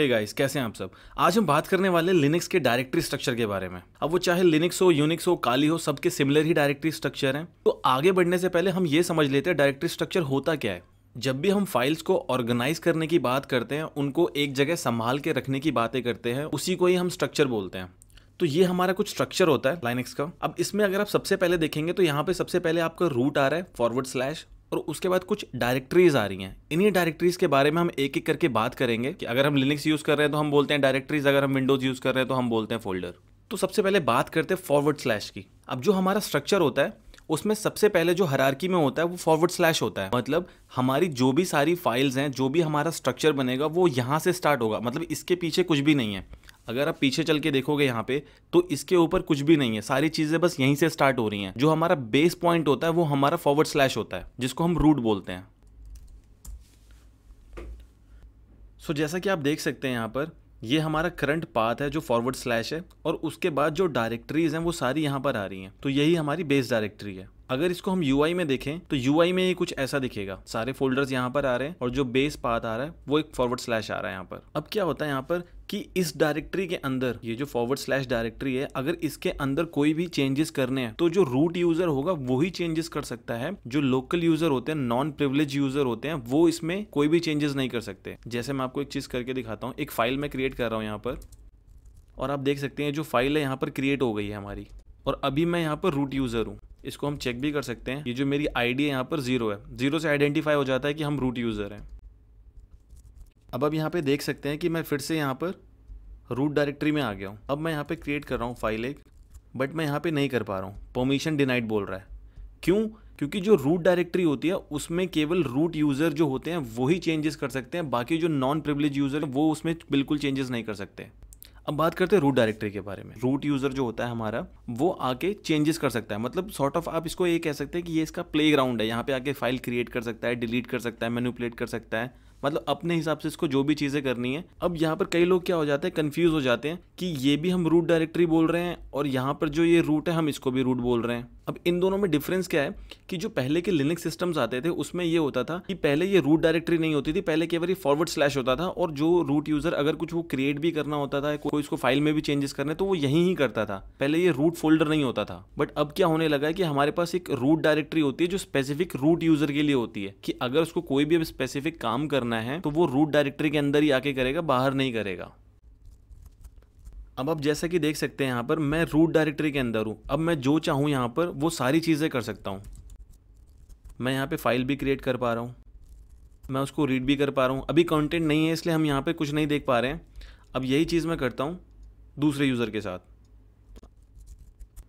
हे hey guys कैसे हैं आप सब आज हम बात करने वाले लिनक्स के डायरेक्टरी स्ट्रक्चर के बारे में अब वो चाहे लिनक्स हो यूनिक्स हो काली हो सबके सिमिलर ही डायरेक्टरी स्ट्रक्चर हैं तो आगे बढ़ने से पहले हम ये समझ लेते हैं डायरेक्टरी स्ट्रक्चर होता क्या है जब भी हम फाइल्स को ऑर्गेनाइज करने की बात करते हैं उनको एक जगह संभाल के रखने की बातें करते हैं उसी को ही हम स्ट्रक्चर बोलते हैं तो ये हमारा कुछ स्ट्रक्चर होता है लाइनेक्स का अब इसमें अगर आप सबसे पहले देखेंगे तो यहाँ पे सबसे पहले आपका रूट आ रहा है फॉरवर्ड स्लैश और उसके बाद कुछ डायरेक्टरीज आ रही हैं इन्हीं डायरेक्टरीज के बारे में हम एक एक करके बात करेंगे कि अगर हम लिनक्स यूज़ कर रहे हैं तो हम बोलते हैं डायरेक्टरीज अगर हम विंडोज़ यूज़ कर रहे हैं तो हम बोलते हैं फोल्डर तो सबसे पहले बात करते हैं फॉरवर्ड स्लैश की अब जो हमारा स्ट्रक्चर होता है उसमें सबसे पहले जो हरारकी में होता है वो फॉरवर्ड स्लैश होता है मतलब हमारी जो भी सारी फाइल्स हैं जो भी हमारा स्ट्रक्चर बनेगा वो यहाँ से स्टार्ट होगा मतलब इसके पीछे कुछ भी नहीं है अगर आप पीछे चल के देखोगे यहाँ पे तो इसके ऊपर कुछ भी नहीं है सारी चीज़ें बस यहीं से स्टार्ट हो रही हैं जो हमारा बेस पॉइंट होता है वो हमारा फॉरवर्ड स्लैश होता है जिसको हम रूट बोलते हैं सो so, जैसा कि आप देख सकते हैं यहाँ पर ये हमारा करंट पाथ है जो फॉरवर्ड स्लैश है और उसके बाद जो डायरेक्टरीज हैं वो सारी यहाँ पर आ रही हैं तो यही हमारी बेस डायरेक्टरी है अगर इसको हम यू में देखें तो यू में ये कुछ ऐसा दिखेगा सारे फोल्डर्स यहाँ पर आ रहे हैं और जो बेस पाथ आ रहा है वो एक फॉरवर्ड स्लैश आ रहा है यहाँ पर अब क्या होता है यहाँ पर कि इस डायरेक्टरी के अंदर ये जो फॉरवर्ड स्लैश डायरेक्टरी है अगर इसके अंदर कोई भी चेंजेस करने हैं तो जो रूट यूजर होगा वही चेंजेस कर सकता है जो लोकल यूजर होते हैं नॉन प्रिवलेज यूजर होते हैं वो इसमें कोई भी चेंजेस नहीं कर सकते जैसे मैं आपको एक चीज करके दिखाता हूँ एक फाइल मैं क्रिएट कर रहा हूँ यहाँ पर और आप देख सकते हैं जो फाइल है यहाँ पर क्रिएट हो गई है हमारी और अभी मैं यहाँ पर रूट यूजर हूँ इसको हम चेक भी कर सकते हैं ये जो मेरी आईडी है यहाँ पर जीरो है जीरो से आइडेंटिफाई हो जाता है कि हम रूट यूज़र हैं अब अब यहाँ पे देख सकते हैं कि मैं फिर से यहाँ पर रूट डायरेक्टरी में आ गया हूँ अब मैं यहाँ पे क्रिएट कर रहा हूँ फाइल एक बट मैं यहाँ पे नहीं कर पा रहा हूँ परमिशन डिनाइड बोल रहा है क्यों क्योंकि जो रूट डायरेक्टरी होती है उसमें केवल रूट यूज़र जो होते हैं वही चेंजेस कर सकते हैं बाकी जो नॉन प्रिवलेज यूज़र है वो उसमें बिल्कुल चेंजेस नहीं कर सकते अब बात करते हैं रूट डायरेक्टरी के बारे में रूट यूजर जो होता है हमारा वो आके चेंजेस कर सकता है मतलब सॉर्ट ऑफ आप इसको ये कह सकते हैं कि ये इसका प्ले ग्राउंड है यहाँ पे आके फाइल क्रिएट कर सकता है डिलीट कर सकता है मैनिपुलेट कर सकता है मतलब अपने हिसाब से इसको जो भी चीज़ें करनी है अब यहाँ पर कई लोग क्या हो जाते हैं कन्फ्यूज हो जाते हैं कि ये भी हम रूट डायरेक्टरी बोल रहे हैं और यहाँ पर जो ये रूट है हम इसको भी रूट बोल रहे हैं अब इन दोनों में डिफरेंस क्या है कि जो पहले के लिनक्स सिस्टम्स आते थे उसमें ये होता था कि पहले ये रूट डायरेक्टरी नहीं होती थी पहले के ये फॉरवर्ड स्लैश होता था और जो रूट यूज़र अगर कुछ वो क्रिएट भी करना होता था कोई इसको फाइल में भी चेंजेस करने तो वो यहीं ही करता था पहले ये रूट फोल्डर नहीं होता था बट अब क्या होने लगा है कि हमारे पास एक रूट डायरेक्टरी होती है जो स्पेसिफिक रूट यूज़र के लिए होती है कि अगर उसको कोई भी स्पेसिफिक काम करना है तो वो रूट डायरेक्टरी के अंदर ही आके करेगा बाहर नहीं करेगा अब आप जैसा कि देख सकते हैं यहाँ पर मैं रूट डायरेक्टरी के अंदर हूँ अब मैं जो चाहूँ यहाँ पर वो सारी चीज़ें कर सकता हूँ मैं यहाँ पे फाइल भी क्रिएट कर पा रहा हूँ मैं उसको रीड भी कर पा रहा हूँ अभी कंटेंट नहीं है इसलिए हम यहाँ पे कुछ नहीं देख पा रहे हैं अब यही चीज़ मैं करता हूँ दूसरे यूज़र के साथ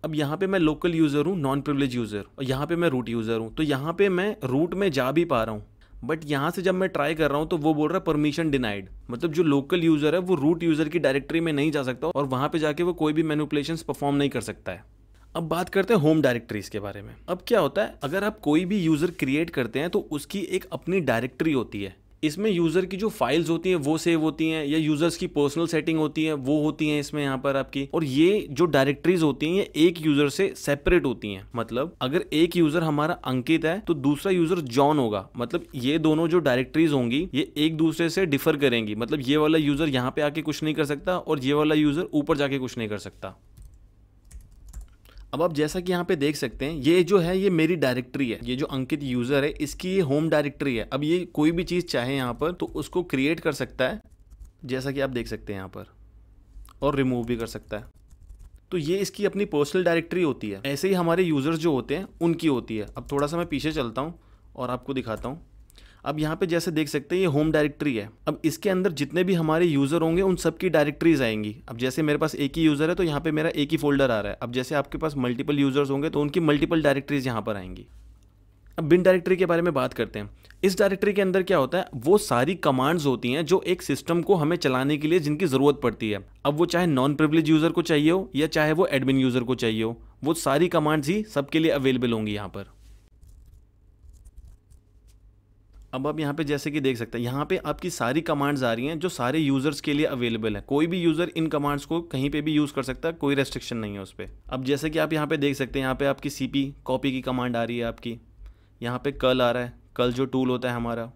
अब यहाँ पे मैं लोकल यूज़र हूँ नॉन प्रिवलेज यूज़र और यहाँ पे मैं रूट यूज़र हूँ तो यहाँ पे मैं रूट में जा भी पा रहा हूँ बट यहाँ से जब मैं ट्राई कर रहा हूँ तो वो बोल रहा है परमिशन डिनाइड मतलब जो लोकल यूज़र है वो रूट यूज़र की डायरेक्टरी में नहीं जा सकता और वहाँ पर जाके वो कोई भी मैनुपलेशन परफॉर्म नहीं कर सकता है अब बात करते हैं होम डायरेक्टरीज के बारे में अब क्या होता है अगर आप कोई भी यूज़र क्रिएट करते हैं तो उसकी एक अपनी डायरेक्टरी होती है इसमें यूज़र की जो फाइल्स होती हैं वो सेव होती हैं या यूज़र्स की पर्सनल सेटिंग होती है वो होती हैं इसमें यहाँ पर आपकी और ये जो डायरेक्टरीज होती हैं ये एक यूज़र से सेपरेट होती हैं मतलब अगर एक यूज़र हमारा अंकित है तो दूसरा यूज़र जॉन होगा मतलब ये दोनों जो डायरेक्टरीज होंगी ये एक दूसरे से डिफर करेंगी मतलब ये वाला यूज़र यहाँ पे आके कुछ नहीं कर सकता और ये वाला यूज़र ऊपर जाके कुछ नहीं कर सकता अब आप जैसा कि यहाँ पे देख सकते हैं ये जो है ये मेरी डायरेक्टरी है ये जो अंकित यूजर है इसकी ये होम डायरेक्टरी है अब ये कोई भी चीज़ चाहे यहाँ पर तो उसको क्रिएट कर सकता है जैसा कि आप देख सकते हैं यहाँ पर और रिमूव भी कर सकता है तो ये इसकी अपनी पर्सनल डायरेक्टरी होती है ऐसे ही हमारे यूज़र्स जो होते हैं उनकी होती है अब थोड़ा सा मैं पीछे चलता हूँ और आपको दिखाता हूँ अब यहाँ पे जैसे देख सकते हैं ये होम डायरेक्टरी है अब इसके अंदर जितने भी हमारे यूज़र होंगे उन सब की डायरेक्टरीज आएंगी अब जैसे मेरे पास एक ही यूज़र है तो यहाँ पे मेरा एक ही फोल्डर आ रहा है अब जैसे आपके पास मल्टीपल यूज़र्स होंगे तो उनकी मल्टीपल डायरेक्टरीज यहाँ पर आएंगी अब बिन डायरेक्टरी के बारे में बात करते हैं इस डायरेक्टरी के अंदर क्या होता है वो सारी कमांड्स होती हैं जो एक सिस्टम को हमें चलाने के लिए जिनकी ज़रूरत पड़ती है अब वो चाहे नॉन प्रिवलेज यूज़र को चाहिए हो या चाहे वो एडमिन यूज़र को चाहिए हो वो सारी कमांड्स ही सबके लिए अवेलेबल होंगी यहाँ पर अब आप यहाँ पे जैसे कि देख सकते हैं यहाँ पे आपकी सारी कमांड्स आ रही हैं जो सारे यूज़र्स के लिए अवेलेबल है कोई भी यूज़र इन कमांड्स को कहीं पे भी यूज़ कर सकता है कोई रेस्ट्रिक्शन नहीं है उस पर अब जैसे कि आप यहाँ पे देख सकते हैं यहाँ पे आपकी सी पी कॉपी की कमांड आ रही है आपकी यहाँ पे कल आ रहा है कल जो टूल होता है हमारा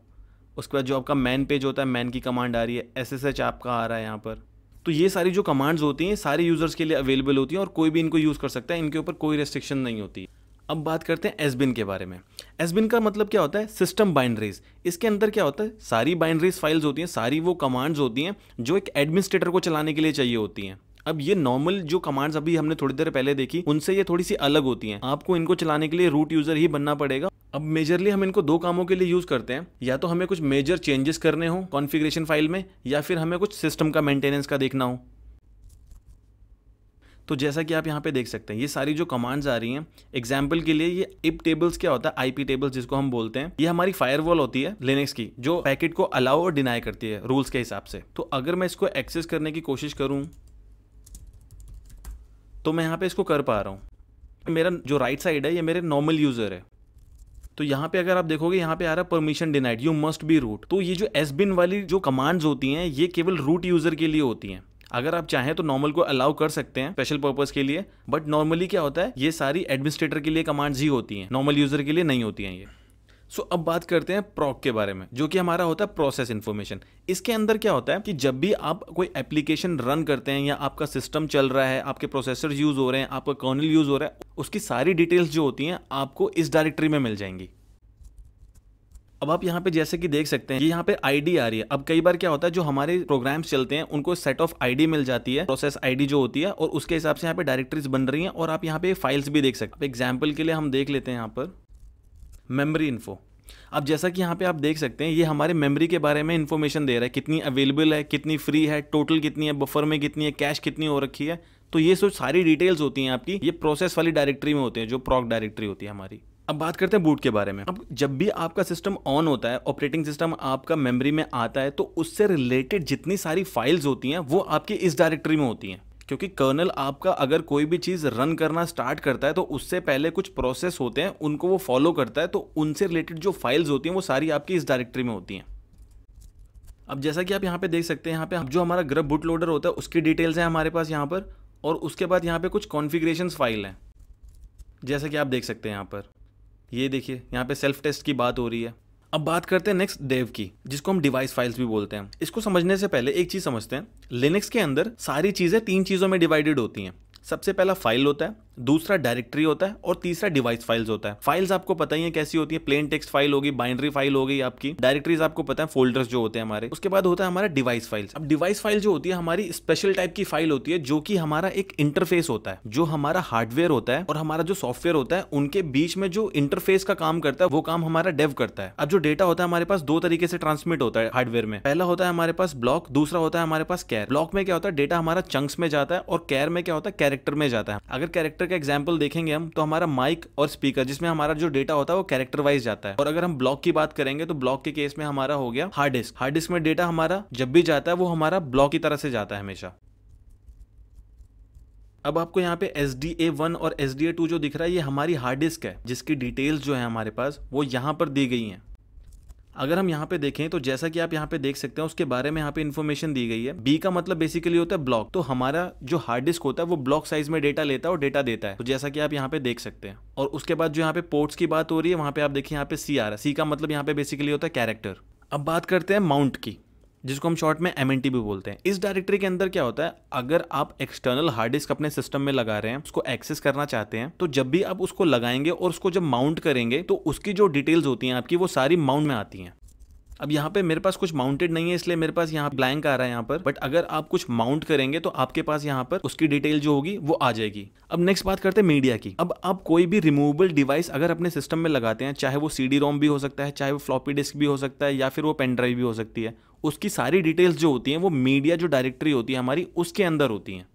उसके बाद जो आपका मैन पेज होता है मैन की कमांड आ रही है एस एस एच आपका आ रहा है यहाँ पर तो ये सारी जो कमांड्स होती हैं सारे यूज़र्स के लिए अवेलेबल होती हैं और कोई भी इनको यूज़ कर सकता है इनके ऊपर कोई रेस्ट्रिक्शन नहीं होती अब बात करते हैं एसबिन के बारे में एसबिन का मतलब क्या होता है सिस्टम बाइंड्रीज इसके अंदर क्या होता है सारी बाइंड्रीज फाइल्स होती हैं सारी वो कमांड्स होती हैं जो एक एडमिनिस्ट्रेटर को चलाने के लिए चाहिए होती हैं अब ये नॉर्मल जो कमांड्स अभी हमने थोड़ी देर पहले देखी उनसे ये थोड़ी सी अलग होती हैं आपको इनको चलाने के लिए रूट यूजर ही बनना पड़ेगा अब मेजरली हम इनको दो कामों के लिए यूज करते हैं या तो हमें कुछ मेजर चेंजेस करने हो कॉन्फ़िगरेशन फाइल में या फिर हमें कुछ सिस्टम का मेंटेनेंस का देखना हो तो जैसा कि आप यहाँ पे देख सकते हैं ये सारी जो कमांड्स आ रही हैं एग्जाम्पल के लिए ये इप टेबल्स क्या होता है आईपी टेबल्स जिसको हम बोलते हैं ये हमारी फायरवॉल होती है लिनक्स की जो पैकेट को अलाउ और डिनाई करती है रूल्स के हिसाब से तो अगर मैं इसको एक्सेस करने की कोशिश करूँ तो मैं यहाँ पे इसको कर पा रहा हूँ मेरा जो राइट साइड है ये मेरे नॉर्मल यूज़र है तो यहाँ पे अगर आप देखोगे यहाँ पे आ रहा है permission denied you must be root तो ये जो एस बिन वाली जो कमांड्स होती हैं ये केवल रूट यूज़र के लिए होती हैं अगर आप चाहें तो नॉर्मल को अलाउ कर सकते हैं स्पेशल पर्पज के लिए बट नॉर्मली क्या होता है ये सारी एडमिनिस्ट्रेटर के लिए कमांड्स ही होती हैं नॉर्मल यूजर के लिए नहीं होती हैं ये सो so, अब बात करते हैं प्रॉक के बारे में जो कि हमारा होता है प्रोसेस इन्फॉर्मेशन इसके अंदर क्या होता है कि जब भी आप कोई एप्लीकेशन रन करते हैं या आपका सिस्टम चल रहा है आपके प्रोसेसर यूज हो रहे हैं आपका कर्नल यूज हो रहा है उसकी सारी डिटेल्स जो होती हैं आपको इस डायरेक्टरी में मिल जाएंगी अब आप यहाँ पे जैसे कि देख सकते हैं ये यहाँ पे आईडी आ रही है अब कई बार क्या होता है जो हमारे प्रोग्राम्स चलते हैं उनको सेट ऑफ आईडी मिल जाती है प्रोसेस आईडी जो होती है और उसके हिसाब से यहाँ पे डायरेक्टरीज बन रही हैं और आप यहाँ पे फाइल्स भी देख सकते हैं एग्जाम्पल के लिए हम देख लेते हैं यहाँ पर मेमरी इन्फो अब जैसा कि यहाँ पे आप देख सकते हैं ये हमारे मेमोरी के बारे में इन्फॉर्मेशन दे रहा है कितनी अवेलेबल है कितनी फ्री है टोटल कितनी है बफर में कितनी है कैश कितनी हो रखी है तो ये सब सारी डिटेल्स होती हैं आपकी ये प्रोसेस वाली डायरेक्टरी में होते हैं जो प्रॉक डायरेक्टरी होती है हमारी अब बात करते हैं बूट के बारे में अब जब भी आपका सिस्टम ऑन होता है ऑपरेटिंग सिस्टम आपका मेमोरी में आता है तो उससे रिलेटेड जितनी सारी फाइल्स होती हैं वो आपकी इस डायरेक्टरी में होती हैं क्योंकि कर्नल आपका अगर कोई भी चीज़ रन करना स्टार्ट करता है तो उससे पहले कुछ प्रोसेस होते हैं उनको वो फॉलो करता है तो उनसे रिलेटेड जो फाइल्स होती हैं वो सारी आपकी इस डायरेक्टरी में होती हैं अब जैसा कि आप यहाँ पे देख सकते हैं यहाँ पे जो हमारा ग्रब बुट लोडर होता है उसकी डिटेल्स हैं हमारे पास यहाँ पर और उसके बाद यहाँ पे कुछ कॉन्फिग्रेशन फाइल हैं जैसा कि आप देख सकते हैं यहाँ पर ये देखिए यहाँ पे सेल्फ टेस्ट की बात हो रही है अब बात करते हैं नेक्स्ट डेव की जिसको हम डिवाइस फाइल्स भी बोलते हैं इसको समझने से पहले एक चीज़ समझते हैं लिनक्स के अंदर सारी चीज़ें तीन चीज़ों में डिवाइडेड होती हैं सबसे पहला फाइल होता है दूसरा डायरेक्टरी होता है और तीसरा डिवाइस फाइल्स होता है फाइल्स आपको पता ही है कैसी होती है प्लेन टेक्स्ट फाइल होगी बाइनरी फाइल होगी आपकी डायरेक्टरीज आपको पता है फोल्डर्स जो होते हैं हमारे उसके बाद होता है हमारा डिवाइस फाइल्स अब डिवाइस फाइल जो होती है हमारी स्पेशल टाइप की फाइल होती है जो कि हमारा एक इंटरफेस होता है जो हमारा हार्डवेयर होता है और हमारा जो सॉफ्टवेयर होता है उनके बीच में जो इंटरफेस का काम करता है वो काम हमारा डेव करता है अब जो डेटा होता है हमारे पास दो तरीके से ट्रांसमिट होता है हार्डवेयर में पहला होता है हमारे पास ब्लॉक दूसरा होता है हमारे पास कैर ब्लॉक में क्या होता है डेटा हमारा चंक्स में जाता है और कैर में क्या होता है कैरेक्टर में जाता है अगर कैरेक्टर कैरेक्टर का एग्जाम्पल देखेंगे हम तो हमारा माइक और स्पीकर जिसमें हमारा जो डेटा होता है वो कैरेक्टर वाइज जाता है और अगर हम ब्लॉक की बात करेंगे तो ब्लॉक के केस में हमारा हो गया हार्ड डिस्क हार्ड डिस्क में डेटा हमारा जब भी जाता है वो हमारा ब्लॉक की तरह से जाता है हमेशा अब आपको यहाँ पे एस डी ए वन और एस डी ए टू जो दिख रहा है ये हमारी हार्ड डिस्क है जिसकी डिटेल्स जो है हमारे पास वो यहाँ पर दी गई हैं अगर हम यहाँ पे देखें तो जैसा कि आप यहाँ पे देख सकते हैं उसके बारे में यहाँ पे इन्फॉर्मेशन दी गई है बी का मतलब बेसिकली होता है ब्लॉक तो हमारा जो हार्ड डिस्क होता है वो ब्लॉक साइज में डेटा लेता है और डेटा देता है तो जैसा कि आप यहाँ पे देख सकते हैं और उसके बाद जो यहाँ पे पोर्ट्स की बात हो रही है वहाँ पे आप देखिए यहाँ पे सी आ रहा है सी का मतलब यहाँ पे बेसिकली होता है कैरेक्टर अब बात करते हैं माउंट की जिसको हम शॉर्ट में एम भी बोलते हैं इस डायरेक्टरी के अंदर क्या होता है अगर आप एक्सटर्नल हार्ड डिस्क अपने सिस्टम में लगा रहे हैं उसको एक्सेस करना चाहते हैं तो जब भी आप उसको लगाएंगे और उसको जब माउंट करेंगे तो उसकी जो डिटेल्स होती हैं आपकी वो सारी माउंट में आती हैं अब यहाँ पे मेरे पास कुछ माउंटेड नहीं है इसलिए मेरे पास यहाँ ब्लैंक आ रहा है यहाँ पर बट अगर आप कुछ माउंट करेंगे तो आपके पास यहाँ पर उसकी डिटेल जो होगी वो आ जाएगी अब नेक्स्ट बात करते हैं मीडिया की अब आप कोई भी रिमूवेबल डिवाइस अगर अपने सिस्टम में लगाते हैं चाहे वो सी रोम भी हो सकता है चाहे वो फ्लॉपी डिस्क भी हो सकता है या फिर वो पेन ड्राइव भी हो सकती है उसकी सारी डिटेल्स जो होती हैं वो मीडिया जो डायरेक्टरी होती है हमारी उसके अंदर होती हैं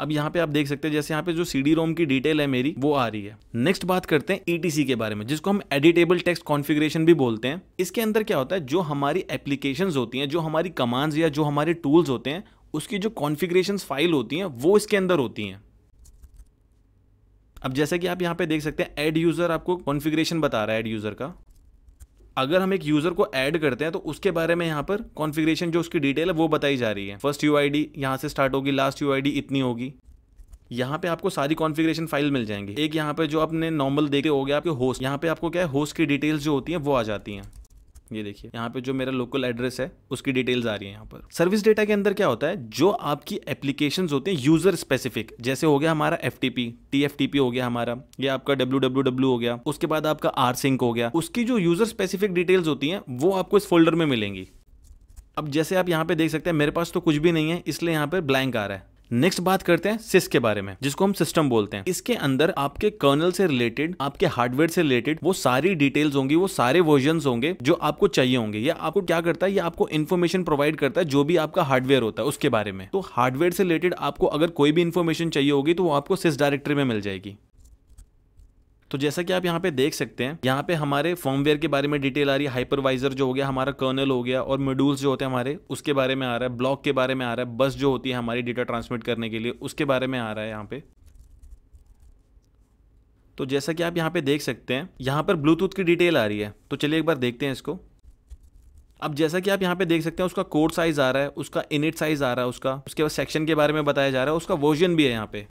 अब यहाँ पे आप देख सकते हैं जैसे यहाँ पे जो सी डी रोम की डिटेल है मेरी वो आ रही है नेक्स्ट बात करते हैं ईटीसी e के बारे में जिसको हम एडिटेबल टेक्स्ट कॉन्फ़िगरेशन भी बोलते हैं इसके अंदर क्या होता है जो हमारी एप्लीकेशन होती हैं जो हमारी कमांड्स या जो हमारे टूल्स होते हैं उसकी जो कॉन्फ़िगरेशन फाइल होती हैं वो इसके अंदर होती हैं अब जैसे कि आप यहाँ पे देख सकते हैं एड यूज़र आपको कॉन्फ़िगरेशन बता रहा है एड यूज़र का अगर हम एक यूजर को ऐड करते हैं तो उसके बारे में यहाँ पर कॉन्फ़िगरेशन जो उसकी डिटेल है वो बताई जा रही है फर्स्ट यू आई डी यहाँ से स्टार्ट होगी लास्ट यू आई डी इतनी होगी यहाँ पे आपको सारी कॉन्फ़िगरेशन फाइल मिल जाएंगी एक यहाँ पे जो आपने नॉर्मल देखे हो गया आपके होस्ट यहाँ पे आपको क्या है होस्ट की डिटेल्स जो होती हैं वो आ जाती हैं ये देखिए यहाँ पे जो मेरा लोकल एड्रेस है उसकी डिटेल्स आ रही है यहाँ पर सर्विस डेटा के अंदर क्या होता है जो आपकी एप्लीकेशन होते हैं यूजर स्पेसिफिक जैसे हो गया हमारा एफ टीएफटीपी हो गया हमारा या आपका डब्ल्यू हो गया उसके बाद आपका आर सिंक हो गया उसकी जो यूजर स्पेसिफिक डिटेल्स होती हैं वो आपको इस फोल्डर में मिलेंगी अब जैसे आप यहाँ पे देख सकते हैं मेरे पास तो कुछ भी नहीं है इसलिए यहाँ पे ब्लैंक आ रहा है नेक्स्ट बात करते हैं सिस के बारे में जिसको हम सिस्टम बोलते हैं इसके अंदर आपके कर्नल से रिलेटेड आपके हार्डवेयर से रिलेटेड वो सारी डिटेल्स होंगी वो सारे वर्जन होंगे जो आपको चाहिए होंगे या आपको क्या करता है या आपको इन्फॉर्मेशन प्रोवाइड करता है जो भी आपका हार्डवेयर होता है उसके बारे में तो हार्डवेयर से रिलेटेड आपको अगर कोई भी इन्फॉर्मेशन चाहिए होगी तो वो आपको सिस डायरेक्टरी में मिल जाएगी तो जैसा कि आप यहाँ पे देख सकते हैं यहाँ पे हमारे फॉर्मवेयर के बारे में डिटेल आ रही है हाइपरवाइजर जो हो गया हमारा कर्नल हो गया और मेडूल्स जो होते हैं हमारे उसके बारे में आ रहा है ब्लॉक के बारे में आ रहा है बस जो होती है हमारी डेटा ट्रांसमिट करने के लिए उसके बारे में आ रहा है यहाँ पे तो जैसा कि आप यहाँ पे देख सकते हैं यहाँ पर ब्लूटूथ की डिटेल आ रही है तो चलिए एक बार देखते हैं इसको अब जैसा कि आप यहाँ पे देख सकते हैं उसका कोड साइज आ रहा है उसका इनिट साइज आ रहा है उसका उसके बाद सेक्शन के बारे में बताया जा रहा है उसका वर्जन भी है यहाँ पे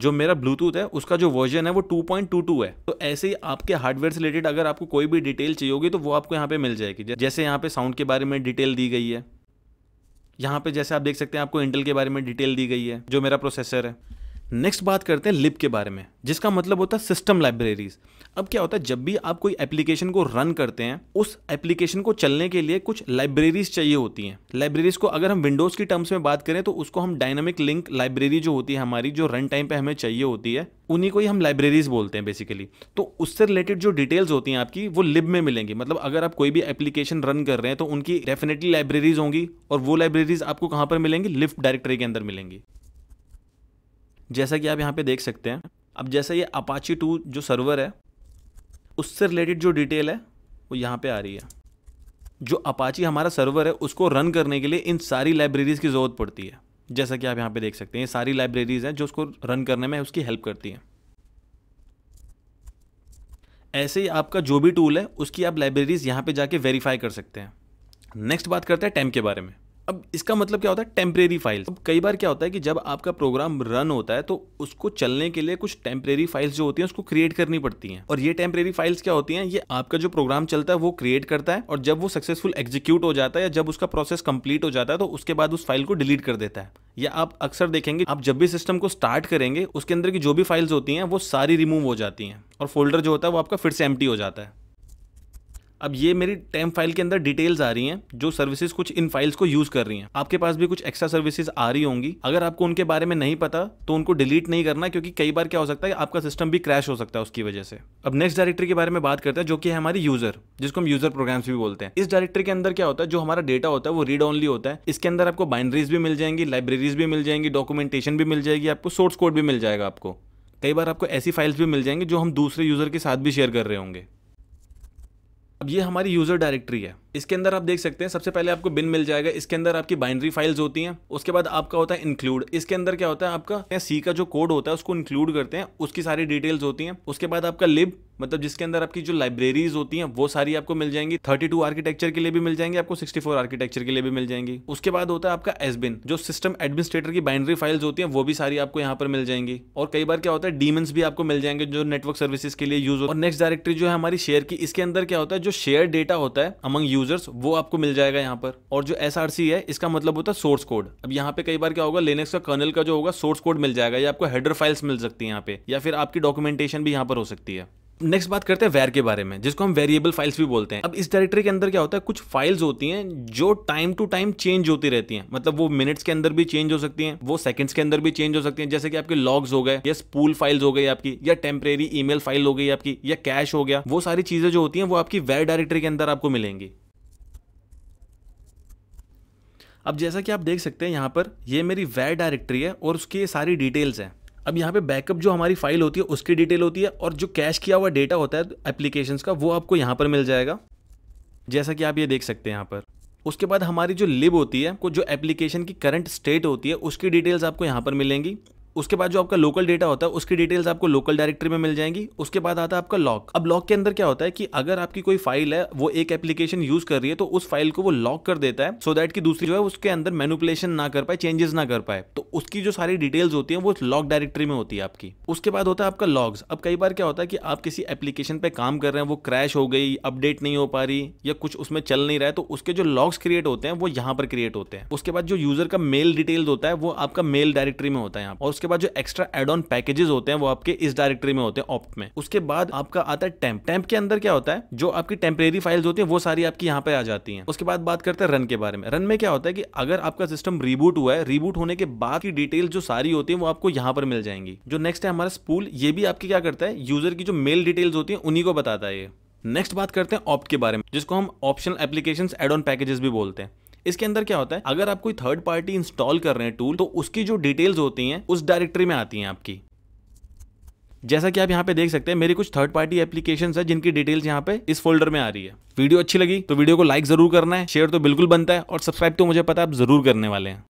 जो मेरा ब्लूटूथ है उसका जो वर्जन है वो 2.22 है तो ऐसे ही आपके हार्डवेयर से रिलेटेड अगर आपको कोई भी डिटेल चाहिए होगी तो वो आपको यहाँ पे मिल जाएगी जैसे यहाँ पे साउंड के बारे में डिटेल दी गई है यहाँ पे जैसे आप देख सकते हैं आपको इंटेल के बारे में डिटेल दी गई है जो मेरा प्रोसेसर है नेक्स्ट बात करते हैं लिप के बारे में जिसका मतलब होता है सिस्टम लाइब्रेरीज अब क्या होता है जब भी आप कोई एप्लीकेशन को रन करते हैं उस एप्लीकेशन को चलने के लिए कुछ लाइब्रेरीज चाहिए होती हैं लाइब्रेरीज को अगर हम विंडोज़ की टर्म्स में बात करें तो उसको हम डायनामिक लिंक लाइब्रेरी जो होती है हमारी जो रन टाइम पे हमें चाहिए होती है उन्हीं को ही हम लाइब्रेरीज बोलते हैं बेसिकली तो उससे रिलेटेड जो डिटेल्स होती हैं आपकी वो लिब में मिलेंगी मतलब अगर आप कोई भी एप्लीकेशन रन कर रहे हैं तो उनकी डेफिनेटली लाइब्रेरीज होंगी और वो लाइब्रेरीज आपको कहाँ पर मिलेंगी लिफ्ट डायरेक्टरी के अंदर मिलेंगी जैसा कि आप यहाँ पे देख सकते हैं अब जैसा ये अपाची टू जो सर्वर है उससे रिलेटेड जो डिटेल है वो यहाँ पे आ रही है जो अपाची हमारा सर्वर है उसको रन करने के लिए इन सारी लाइब्रेरीज़ की ज़रूरत पड़ती है जैसा कि आप यहाँ पे देख सकते हैं ये सारी लाइब्रेरीज़ हैं जो उसको रन करने में उसकी हेल्प करती हैं ऐसे ही आपका जो भी टूल है उसकी आप लाइब्रेरीज़ यहाँ पे जाके वेरीफाई कर सकते हैं नेक्स्ट बात करते हैं टेम के बारे में अब इसका मतलब क्या होता है टेम्परेरी फाइल्स अब कई बार क्या होता है कि जब आपका प्रोग्राम रन होता है तो उसको चलने के लिए कुछ टेम्परेरी फाइल्स जो होती हैं उसको क्रिएट करनी पड़ती हैं और ये टेम्परेरी फाइल्स क्या होती हैं ये आपका जो प्रोग्राम चलता है वो क्रिएट करता है और जब वो सक्सेसफुल एग्जीक्यूट हो जाता है या जब उसका प्रोसेस कंप्लीट हो जाता है तो उसके बाद उस फाइल को डिलीट कर देता है या आप अक्सर देखेंगे आप जब भी सिस्टम को स्टार्ट करेंगे उसके अंदर की जो भी फाइल्स होती हैं वो सारी रिमूव हो जाती हैं और फोल्डर जो होता है वो आपका फिर से एम्प्टी हो जाता है अब ये मेरी टेम फाइल के अंदर डिटेल्स आ रही हैं जो सर्विसेज कुछ इन फाइल्स को यूज कर रही हैं आपके पास भी कुछ एक्स्ट्रा सर्विसेज आ रही होंगी अगर आपको उनके बारे में नहीं पता तो उनको डिलीट नहीं करना क्योंकि कई बार क्या हो सकता है आपका सिस्टम भी क्रैश हो सकता है उसकी वजह से अब नेक्स्ट डायरेक्टरी के बारे में बात करते हैं जो कि है हमारी यूजर जिसको हम यूजर प्रोग्राम्स भी बोलते हैं इस डायरेक्टरी के अंदर क्या होता है जो हमारा डेटा होता है वो रीड ओनली होता है इसके अंदर आपको बाइंड्रीज भी मिल जाएंगी लाइब्रेरीज भी मिल जाएंगी डॉक्यूमेंटेशन भी मिल जाएगी आपको सोर्स कोड भी मिल जाएगा आपको कई बार आपको ऐसी फाइल्स भी मिल जाएंगी जो हम दूसरे यूजर के साथ भी शेयर कर रहे होंगे अब ये हमारी यूज़र डायरेक्टरी है इसके अंदर आप देख सकते हैं सबसे पहले आपको बिन मिल जाएगा इसके अंदर आपकी बाइंड्री फाइल्स होती हैं उसके बाद आपका होता है इंक्लूड इसके अंदर क्या होता है आपका सी का जो कोड होता है उसको इंक्लूड करते हैं उसकी सारी डिटेल्स होती हैं उसके बाद आपका लिब मतलब जिसके अंदर आपकी जो लाइब्रेरीज होती हैं वो सारी आपको मिल जाएंगी 32 आर्किटेक्चर के लिए भी मिल जाएंगी आपको 64 आर्किटेक्चर के लिए भी मिल जाएंगी उसके बाद होता है आपका एसबिन जो सिस्टम एडमिनिस्ट्रेटर की बाइनरी फाइल्स होती हैं वो भी सारी आपको यहाँ पर मिल जाएंगी और कई बार क्या होता है डीमेंस भी आपको मिल जाएंगे जो नेटवर्क सर्विसेज के लिए यूज होता है और नेक्स्ट डायरेक्टरी जो है हमारी शेयर की इसके अंदर क्या होता है जो शेयर डेटा होता है अमंग यूज यूजर्स वो आपको मिल जाएगा यहाँ पर और जो एस है इसका मतलब होता है सोर्स कोड अब यहाँ पे कई बार क्या होगा लेनेक्स का कर्नल का जो होगा सोर्स कोड मिल जाएगा या आपको हेडर फाइल्स मिल सकती है यहाँ पे या फिर आपकी डॉक्यूमेंटेशन भी यहाँ पर हो सकती है नेक्स्ट बात करते हैं वेर के बारे में जिसको हम वेरिएबल फाइल्स भी बोलते हैं अब इस डायरेक्टरी के अंदर क्या होता है कुछ फाइल्स होती हैं जो टाइम टू टाइम चेंज होती रहती हैं मतलब वो मिनट्स के अंदर भी चेंज हो सकती हैं वो सेकंड्स के अंदर भी चेंज हो सकती हैं जैसे कि आपके लॉग्स हो गए या स्पूल फाइल्स हो गई आपकी या टेम्परेरी ईमेल फाइल हो गई आपकी या कैश हो गया वो सारी चीजें जो होती है वो आपकी वेर डायरेक्टरी के अंदर आपको मिलेंगी अब जैसा कि आप देख सकते हैं यहाँ पर ये मेरी वे डायरेक्टरी है और उसकी ये सारी डिटेल्स हैं अब यहाँ पे बैकअप जो हमारी फाइल होती है उसकी डिटेल होती है और जो कैश किया हुआ डेटा होता है एप्लीकेशन का वो आपको यहाँ पर मिल जाएगा जैसा कि आप ये देख सकते हैं यहाँ पर उसके बाद हमारी जो लिब होती है को जो एप्लीकेशन की करंट स्टेट होती है उसकी डिटेल्स आपको यहाँ पर मिलेंगी उसके बाद जो आपका लोकल डेटा होता है उसकी डिटेल्स आपको लोकल डायरेक्टरी में मिल जाएंगी उसके बाद आता है आपका लॉक अब लॉक के अंदर क्या होता है कि अगर आपकी कोई फाइल है वो एक एप्लीकेशन यूज कर रही है तो उस फाइल को वो लॉक कर देता है सो so दैट की दूसरी जो है उसके अंदर मेनुपुलेशन ना कर पाए चेंजेस ना कर पाए तो उसकी जो सारी डिटेल्स होती है वो लॉक डायरेक्टरी में होती है आपकी उसके बाद होता है आपका लॉग्स अब कई बार क्या होता है कि आप किसी एप्लीकेशन पे काम कर रहे हैं वो क्रैश हो गई अपडेट नहीं हो पा रही या कुछ उसमें चल नहीं रहा है तो उसके जो लॉग्स क्रिएट होते हैं वो यहाँ पर क्रिएट होते हैं उसके बाद जो यूजर का मेल डिटेल्स होता है वो आपका मेल डायरेक्टरी में होता है और उसके बाद जो एक्स्ट्रा एड ऑन पैकेजेस होते हैं वो आपके इस डायरेक्टरी में होते हैं ऑप्ट में उसके बाद आपका आता है टेम्प टेम्प के अंदर क्या होता है जो आपकी टेम्परेरी फाइल्स होती है वो सारी आपकी यहाँ पे आ जाती है उसके बाद बात करते हैं रन के बारे में रन में क्या होता है कि अगर आपका सिस्टम रिबूट हुआ है रिबूट होने के बाद की डिटेल जो सारी होती है वो आपको यहाँ पर मिल जाएंगी जो नेक्स्ट है हमारा स्पूल ये भी आपकी क्या करता है यूजर की जो मेल डिटेल्स होती है उन्हीं को बताता है ये नेक्स्ट बात करते हैं ऑप्ट के बारे में जिसको हम optional application add on packages भी बोलते हैं इसके अंदर क्या होता है अगर आप कोई थर्ड पार्टी इंस्टॉल कर रहे हैं टूल तो उसकी जो डिटेल्स होती हैं उस डायरेक्टरी में आती हैं आपकी जैसा कि आप यहाँ पे देख सकते हैं मेरी कुछ थर्ड पार्टी एप्लीकेशन है जिनकी डिटेल्स यहाँ पे इस फोल्डर में आ रही है वीडियो अच्छी लगी तो वीडियो को लाइक जरूर करना है शेयर तो बिल्कुल बनता है और सब्सक्राइब तो मुझे पता है आप जरूर करने वाले हैं